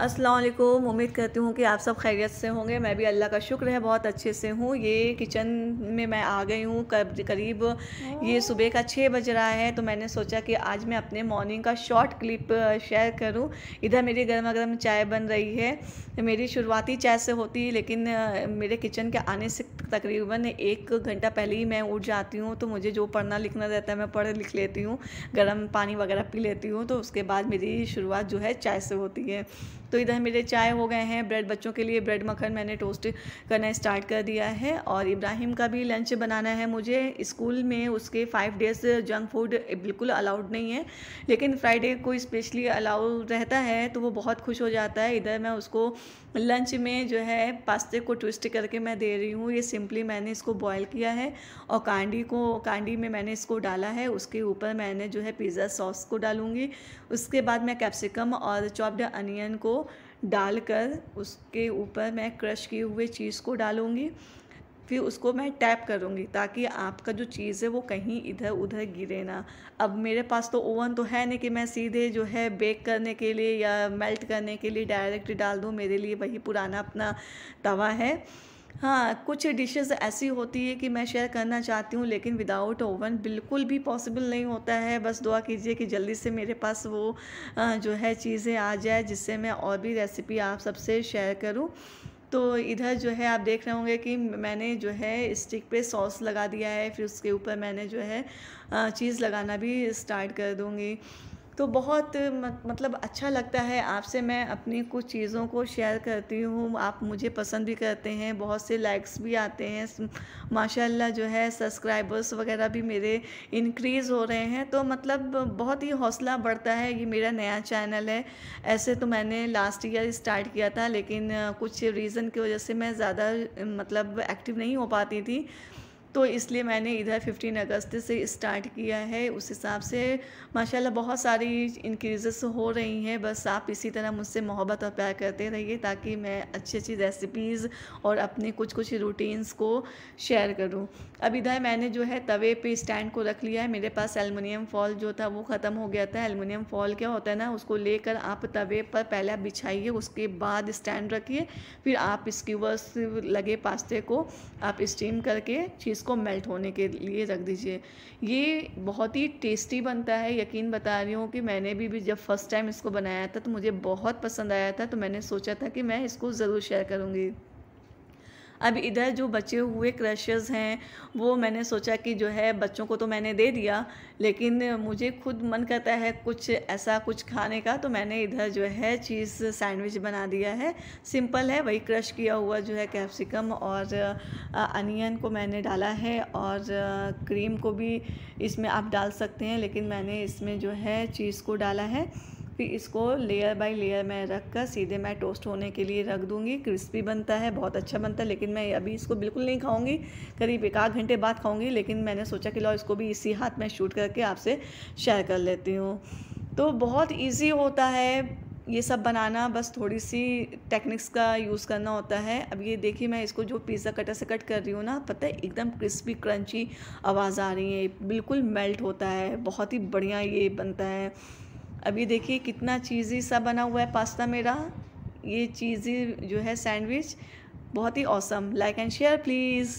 असलकुम उम्मीद करती हूँ कि आप सब खैरियत से होंगे मैं भी अल्लाह का शुक्र है बहुत अच्छे से हूँ ये किचन में मैं आ गई हूँ करीब ये सुबह का छः बज रहा है तो मैंने सोचा कि आज मैं अपने मॉर्निंग का शॉर्ट क्लिप शेयर करूँ इधर मेरी गर्मा गर्म चाय बन रही है मेरी शुरुआती चाय से होती है लेकिन मेरे किचन के आने से तकरीबन एक घंटा पहले ही मैं उठ जाती हूँ तो मुझे जो पढ़ना लिखना रहता है मैं पढ़ लिख लेती हूँ गर्म पानी वगैरह पी लेती हूँ तो उसके बाद मेरी शुरुआत जो है चाय से होती है तो इधर मेरे चाय हो गए हैं ब्रेड बच्चों के लिए ब्रेड मखन मैंने टोस्ट करना स्टार्ट कर दिया है और इब्राहिम का भी लंच बनाना है मुझे स्कूल में उसके फाइव डेज़ जंक फूड बिल्कुल अलाउड नहीं है लेकिन फ्राइडे को स्पेशली अलाउ रहता है तो वो बहुत खुश हो जाता है इधर मैं उसको लंच में जो है पास्ते को ट्विस्ट करके मैं दे रही हूँ ये सिंपली मैंने इसको बॉयल किया है और कांडी को कांडी में मैंने इसको डाला है उसके ऊपर मैंने जो है पिज़्ज़ा सॉस को डालूँगी उसके बाद मैं कैप्सिकम और चॉप्ड अनियन को डालकर उसके ऊपर मैं क्रश किए हुए चीज़ को डालूँगी फिर उसको मैं टैप करूँगी ताकि आपका जो चीज़ है वो कहीं इधर उधर गिरे ना अब मेरे पास तो ओवन तो है नहीं कि मैं सीधे जो है बेक करने के लिए या मेल्ट करने के लिए डायरेक्ट डाल दूँ मेरे लिए वही पुराना अपना तवा है हाँ कुछ डिशेस ऐसी होती है कि मैं शेयर करना चाहती हूँ लेकिन विदाउट ओवन बिल्कुल भी पॉसिबल नहीं होता है बस दुआ कीजिए कि जल्दी से मेरे पास वो जो है चीज़ें आ जाए जिससे मैं और भी रेसिपी आप सबसे शेयर करूँ तो इधर जो है आप देख रहे होंगे कि मैंने जो है स्टिक पे सॉस लगा दिया है फिर उसके ऊपर मैंने जो है चीज़ लगाना भी स्टार्ट कर दूँगी तो बहुत मतलब अच्छा लगता है आपसे मैं अपनी कुछ चीज़ों को शेयर करती हूँ आप मुझे पसंद भी करते हैं बहुत से लाइक्स भी आते हैं माशाल्लाह जो है सब्सक्राइबर्स वगैरह भी मेरे इंक्रीज़ हो रहे हैं तो मतलब बहुत ही हौसला बढ़ता है ये मेरा नया चैनल है ऐसे तो मैंने लास्ट ईयर स्टार्ट किया था लेकिन कुछ रीज़न की वजह से मैं ज़्यादा मतलब एक्टिव नहीं हो पाती थी तो इसलिए मैंने इधर फिफ्टीन अगस्त से स्टार्ट किया है उस हिसाब से माशाल्लाह बहुत सारी इंक्रीजेस हो रही हैं बस आप इसी तरह मुझसे मोहब्बत और प्यार करते रहिए ताकि मैं अच्छी अच्छी रेसिपीज़ और अपने कुछ कुछ रूटीन्स को शेयर करूं अब इधर मैंने जो है तवे पे स्टैंड को रख लिया है मेरे पास एलमिनियम फॉल जो था वो ख़त्म हो गया था एलमिनियम फॉल क्या होता है ना उसको लेकर आप तवे पर पहले बिछाइए उसके बाद स्टैंड रखिए फिर आप स्क्यूवर्स लगे पास्ते को आप स्टीम करके चीज़ इसको मेल्ट होने के लिए रख दीजिए ये बहुत ही टेस्टी बनता है यकीन बता रही हूँ कि मैंने भी, भी जब फ़र्स्ट टाइम इसको बनाया था तो मुझे बहुत पसंद आया था तो मैंने सोचा था कि मैं इसको ज़रूर शेयर करूँगी अब इधर जो बचे हुए क्रशेस हैं वो मैंने सोचा कि जो है बच्चों को तो मैंने दे दिया लेकिन मुझे खुद मन करता है कुछ ऐसा कुछ खाने का तो मैंने इधर जो है चीज़ सैंडविच बना दिया है सिंपल है वही क्रश किया हुआ जो है कैप्सिकम और अनियन को मैंने डाला है और क्रीम को भी इसमें आप डाल सकते हैं लेकिन मैंने इसमें जो है चीज़ को डाला है फिर इसको लेयर बाय लेयर मैं रख कर सीधे मैं टोस्ट होने के लिए रख दूँगी क्रिस्पी बनता है बहुत अच्छा बनता है लेकिन मैं अभी इसको बिल्कुल नहीं खाऊँगी करीब एक आध घंटे बाद खाऊँगी लेकिन मैंने सोचा कि लो इसको भी इसी हाथ में शूट करके आपसे शेयर कर लेती हूँ तो बहुत ईजी होता है ये सब बनाना बस थोड़ी सी टेक्निक्स का यूज़ करना होता है अब ये देखिए मैं इसको जो पिज़्ज़ा कटर से कट कर रही हूँ ना पता है एकदम क्रिस्पी क्रंची आवाज़ आ रही है बिल्कुल मेल्ट होता है बहुत ही बढ़िया ये बनता है अभी देखिए कितना चीज़ी सा बना हुआ है पास्ता मेरा ये चीज़ी जो है सैंडविच बहुत ही awesome like and share please